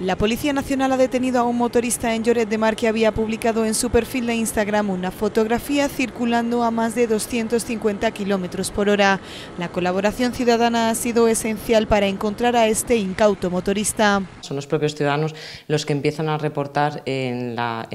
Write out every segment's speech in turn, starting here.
La Policía Nacional ha detenido a un motorista en Lloret de Mar que había publicado en su perfil de Instagram una fotografía circulando a más de 250 kilómetros por hora. La colaboración ciudadana ha sido esencial para encontrar a este incauto motorista. Son los propios ciudadanos los que empiezan a reportar en la,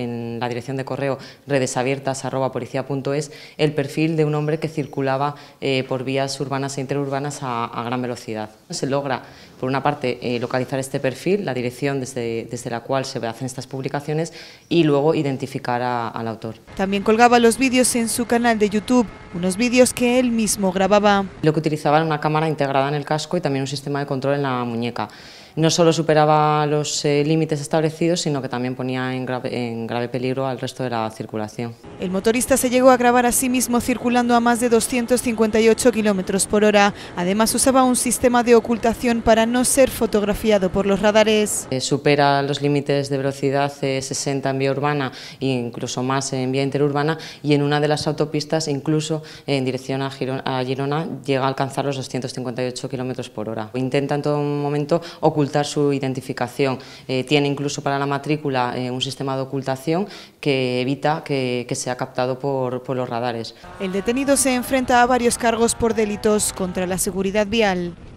dirección de correo redesabiertas.policía.es el perfil de un hombre que circulaba eh, por vías urbanas e interurbanas a, a gran velocidad. Se logra por una parte, eh, localizar este perfil, la dirección desde, la cual se hacen estas publicaciones y luego identificar al autor. También colgaba los vídeos en su canal de YouTube, unos vídeos que él mismo grababa. Lo que utilizaba era una cámara integrada en el casco y también un sistema de control en la muñeca no solo superaba los eh, límites establecidos, sino que también ponía en grave, peligro al resto de la circulación. El motorista se llegó a grabar a sí mismo circulando a más de 258 kilómetros por hora. Además, usaba un sistema de ocultación para no ser fotografiado por los radares. Eh, supera los límites de velocidad 60 eh, en vía urbana e incluso más en vía interurbana y en una de las autopistas, incluso en dirección a Girona, a llega a alcanzar los 258 kilómetros por hora. Intenta en todo momento su identificación. Eh, tiene incluso para la matrícula eh, un sistema de ocultación que evita que, sea captado por los radares. El detenido se enfrenta a varios cargos por delitos contra la seguridad vial.